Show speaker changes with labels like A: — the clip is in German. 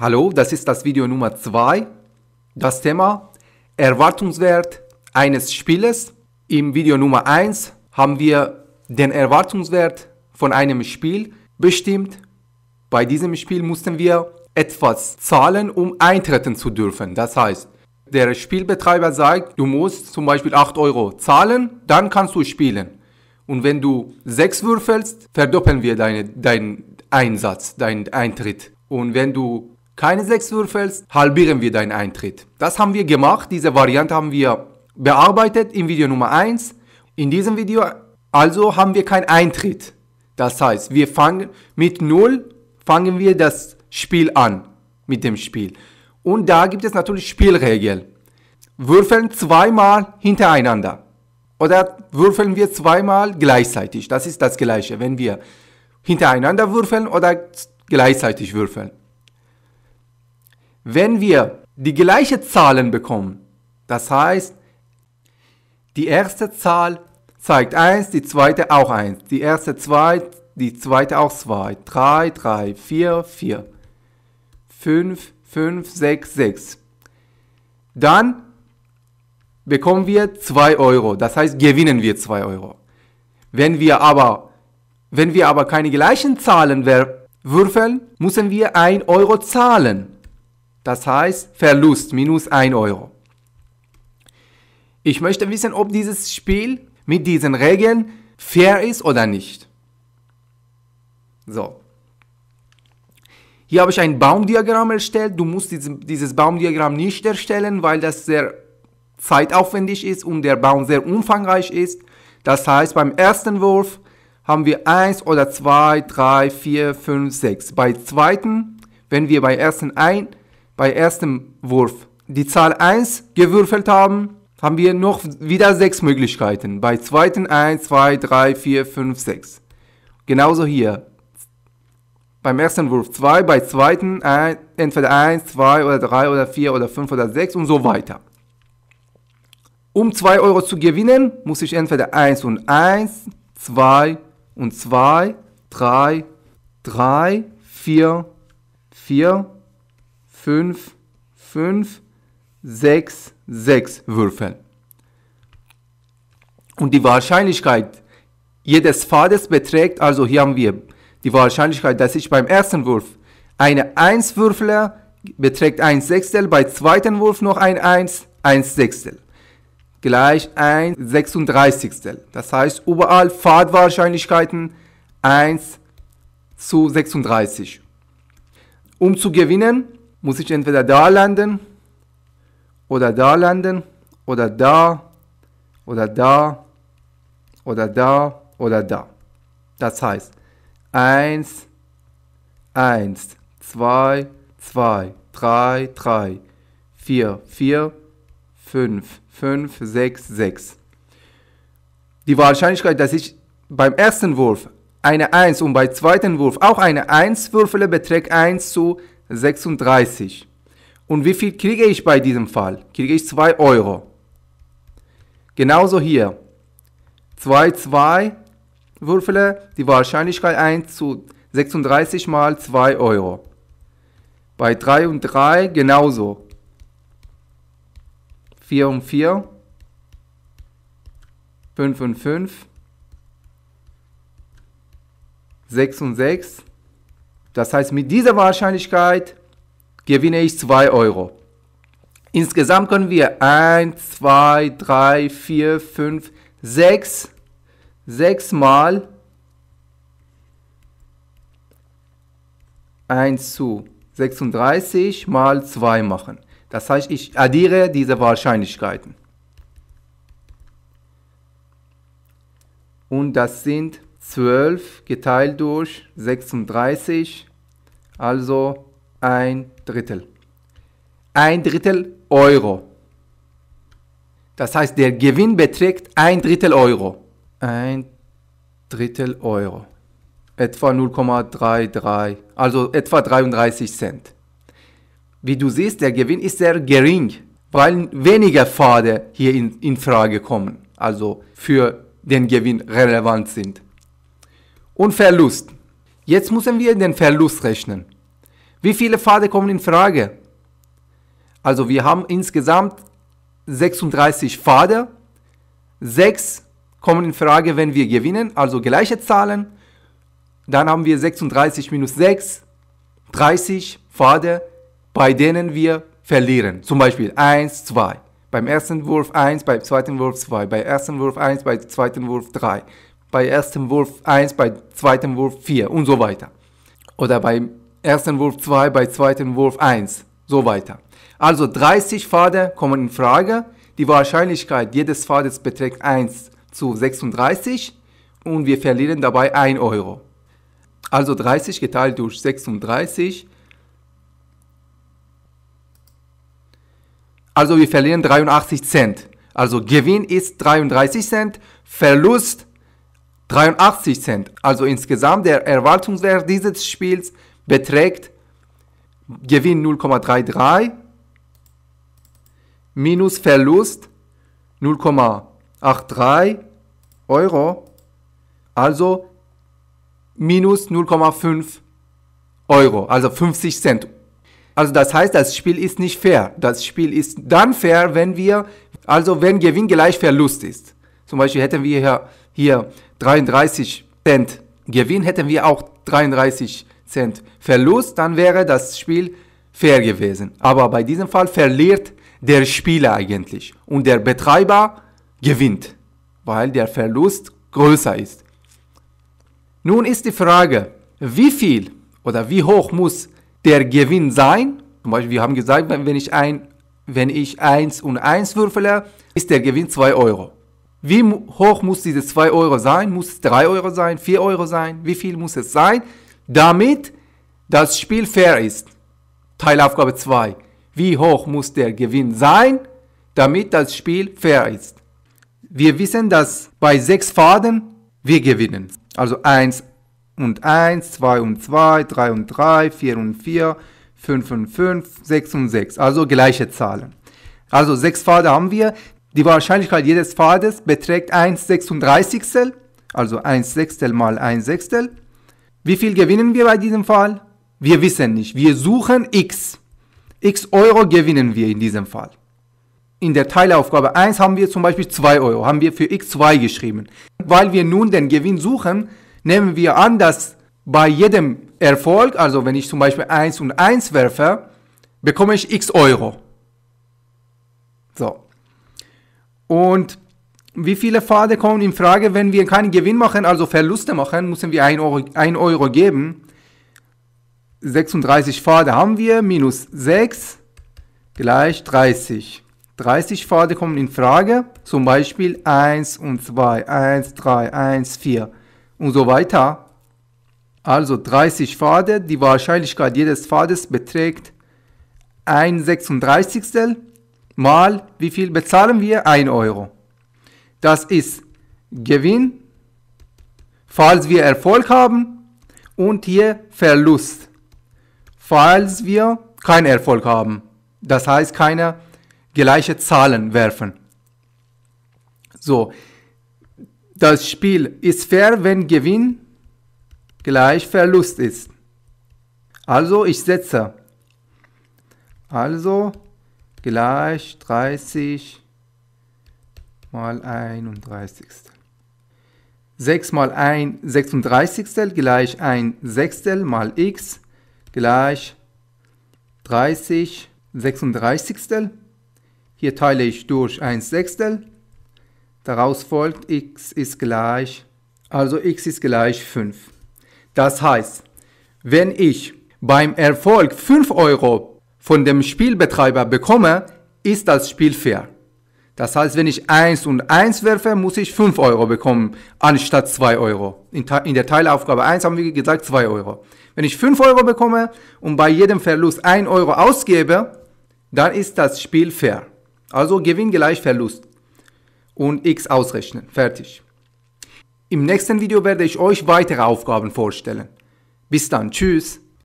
A: Hallo, das ist das Video Nummer 2. Das Thema Erwartungswert eines Spieles. Im Video Nummer 1 haben wir den Erwartungswert von einem Spiel bestimmt. Bei diesem Spiel mussten wir etwas zahlen, um eintreten zu dürfen. Das heißt, der Spielbetreiber sagt, du musst zum Beispiel 8 Euro zahlen, dann kannst du spielen. Und wenn du 6 würfelst, verdoppeln wir deine, deinen Einsatz, deinen Eintritt. Und wenn du keine sechs würfelst, halbieren wir deinen Eintritt. Das haben wir gemacht, diese Variante haben wir bearbeitet im Video Nummer 1. In diesem Video also haben wir keinen Eintritt. Das heißt, wir fangen mit 0, fangen wir das Spiel an mit dem Spiel. Und da gibt es natürlich Spielregeln. Würfeln zweimal hintereinander. Oder würfeln wir zweimal gleichzeitig. Das ist das Gleiche, wenn wir hintereinander würfeln oder gleichzeitig würfeln. Wenn wir die gleiche Zahlen bekommen, das heißt, die erste Zahl zeigt 1, die zweite auch 1, die erste 2, die zweite auch 2, 3, 3, 4, 4, 5, 5, 6, 6. Dann bekommen wir 2 Euro, das heißt gewinnen wir 2 Euro. Wenn wir aber, wenn wir aber keine gleichen Zahlen würfeln, müssen wir 1 Euro zahlen. Das heißt Verlust minus 1 Euro. Ich möchte wissen, ob dieses Spiel mit diesen Regeln fair ist oder nicht. So. Hier habe ich ein Baumdiagramm erstellt. Du musst dieses Baumdiagramm nicht erstellen, weil das sehr zeitaufwendig ist und der Baum sehr umfangreich ist. Das heißt, beim ersten Wurf haben wir 1 oder 2, 3, 4, 5, 6. Bei zweiten, wenn wir bei ersten ein bei erstem Wurf die Zahl 1 gewürfelt haben, haben wir noch wieder 6 Möglichkeiten. Bei zweiten 1, 2, 3, 4, 5, 6. Genauso hier. Beim ersten Wurf 2, bei zweiten ein, entweder 1, 2 oder 3 oder 4 oder 5 oder 6 und so weiter. Um 2 Euro zu gewinnen, muss ich entweder 1 und 1, 2 und 2, 3, 3, 4, 4 5, 5, 6, 6 würfeln. Und die Wahrscheinlichkeit jedes Pfades beträgt, also hier haben wir die Wahrscheinlichkeit, dass ich beim ersten Wurf eine 1 würfle, beträgt 1 Sechstel, bei zweiten Wurf noch ein 1, 1 Sechstel. Gleich 1 Sechsunddreißigstel. Das heißt, überall Fahrtwahrscheinlichkeiten 1 zu 36. Um zu gewinnen, muss ich entweder da landen oder da landen oder da oder da oder da oder da. Das heißt 1, 1, 2, 2, 3, 3, 4, 4, 5, 5, 6, 6. Die Wahrscheinlichkeit, dass ich beim ersten Wurf eine 1 und beim zweiten Wurf auch eine 1 würfele, beträgt 1 zu 1. 36. Und wie viel kriege ich bei diesem Fall? Kriege ich 2 Euro. Genauso hier. 2, 2 würfele die Wahrscheinlichkeit 1 zu 36 mal 2 Euro. Bei 3 und 3 genauso. 4 und 4. 5 und 5. 6 und 6. Das heißt, mit dieser Wahrscheinlichkeit gewinne ich 2 Euro. Insgesamt können wir 1, 2, 3, 4, 5, 6, 6 mal 1 zu 36 mal 2 machen. Das heißt, ich addiere diese Wahrscheinlichkeiten. Und das sind 12 geteilt durch 36, also ein Drittel. Ein Drittel Euro. Das heißt, der Gewinn beträgt ein Drittel Euro. Ein Drittel Euro. Etwa 0,33, also etwa 33 Cent. Wie du siehst, der Gewinn ist sehr gering, weil weniger Pfade hier in, in Frage kommen, also für den Gewinn relevant sind und Verlust. Jetzt müssen wir den Verlust rechnen. Wie viele Pfade kommen in Frage? Also wir haben insgesamt 36 Pfade. 6 kommen in Frage, wenn wir gewinnen, also gleiche Zahlen. Dann haben wir 36 minus 6, 30 Pfade, bei denen wir verlieren. Zum Beispiel 1, 2. Beim ersten Wurf 1, beim zweiten Wurf 2, beim ersten Wurf 1, beim zweiten Wurf 3 bei erstem Wurf 1, bei zweitem Wurf 4 und so weiter. Oder beim ersten Wurf 2, bei zweitem Wurf 1, so weiter. Also 30 Pfade kommen in Frage. Die Wahrscheinlichkeit jedes Pfades beträgt 1 zu 36 und wir verlieren dabei 1 Euro. Also 30 geteilt durch 36. Also wir verlieren 83 Cent. Also Gewinn ist 33 Cent, Verlust 83 Cent. Also insgesamt der Erwartungswert dieses Spiels beträgt Gewinn 0,33 minus Verlust 0,83 Euro, also minus 0,5 Euro, also 50 Cent. Also das heißt, das Spiel ist nicht fair. Das Spiel ist dann fair, wenn wir, also wenn Gewinn gleich Verlust ist. Zum Beispiel hätten wir hier, hier 33 Cent. Gewinn hätten wir auch 33 Cent. Verlust, dann wäre das Spiel fair gewesen. Aber bei diesem Fall verliert der Spieler eigentlich und der Betreiber gewinnt, weil der Verlust größer ist. Nun ist die Frage, wie viel oder wie hoch muss der Gewinn sein? Zum Beispiel, wir haben gesagt, wenn ich, ein, wenn ich 1 und 1 würfele, ist der Gewinn 2 Euro. Wie hoch muss diese 2 Euro sein? Muss es 3 Euro sein? 4 Euro sein? Wie viel muss es sein, damit das Spiel fair ist? Teilaufgabe 2. Wie hoch muss der Gewinn sein, damit das Spiel fair ist? Wir wissen, dass bei 6 Faden wir gewinnen. Also 1 und 1, 2 und 2, 3 und 3, 4 und 4, 5 und 5, 6 und 6. Also gleiche Zahlen. Also 6 Faden haben wir. Die Wahrscheinlichkeit jedes Pfades beträgt 1,36, 36 also 1 Sechstel mal 1 Sechstel. Wie viel gewinnen wir bei diesem Fall? Wir wissen nicht. Wir suchen x. x Euro gewinnen wir in diesem Fall. In der Teilaufgabe 1 haben wir zum Beispiel 2 Euro, haben wir für x2 geschrieben. Weil wir nun den Gewinn suchen, nehmen wir an, dass bei jedem Erfolg, also wenn ich zum Beispiel 1 und 1 werfe, bekomme ich x Euro. So, und wie viele Pfade kommen in Frage, wenn wir keinen Gewinn machen, also Verluste machen, müssen wir 1 Euro, 1 Euro geben. 36 Pfade haben wir, minus 6 gleich 30. 30 Pfade kommen in Frage, zum Beispiel 1 und 2, 1, 3, 1, 4 und so weiter. Also 30 Pfade, die Wahrscheinlichkeit jedes Pfades beträgt 1 36 mal wie viel bezahlen wir? 1 Euro. Das ist Gewinn, falls wir Erfolg haben und hier Verlust, falls wir keinen Erfolg haben. Das heißt, keine gleiche Zahlen werfen. So, das Spiel ist fair, wenn Gewinn gleich Verlust ist. Also ich setze. Also gleich 30 mal 31. 6 mal 1 36 gleich 1 Sechstel mal x gleich 30 36. Hier teile ich durch 1 Sechstel. Daraus folgt x ist gleich, also x ist gleich 5. Das heißt, wenn ich beim Erfolg 5 Euro von dem Spielbetreiber bekomme, ist das Spiel fair. Das heißt, wenn ich 1 und 1 werfe, muss ich 5 Euro bekommen, anstatt 2 Euro. In, in der Teilaufgabe 1 haben wir gesagt 2 Euro. Wenn ich 5 Euro bekomme und bei jedem Verlust 1 Euro ausgebe, dann ist das Spiel fair. Also Gewinn gleich Verlust. Und x ausrechnen. Fertig. Im nächsten Video werde ich euch weitere Aufgaben vorstellen. Bis dann. Tschüss.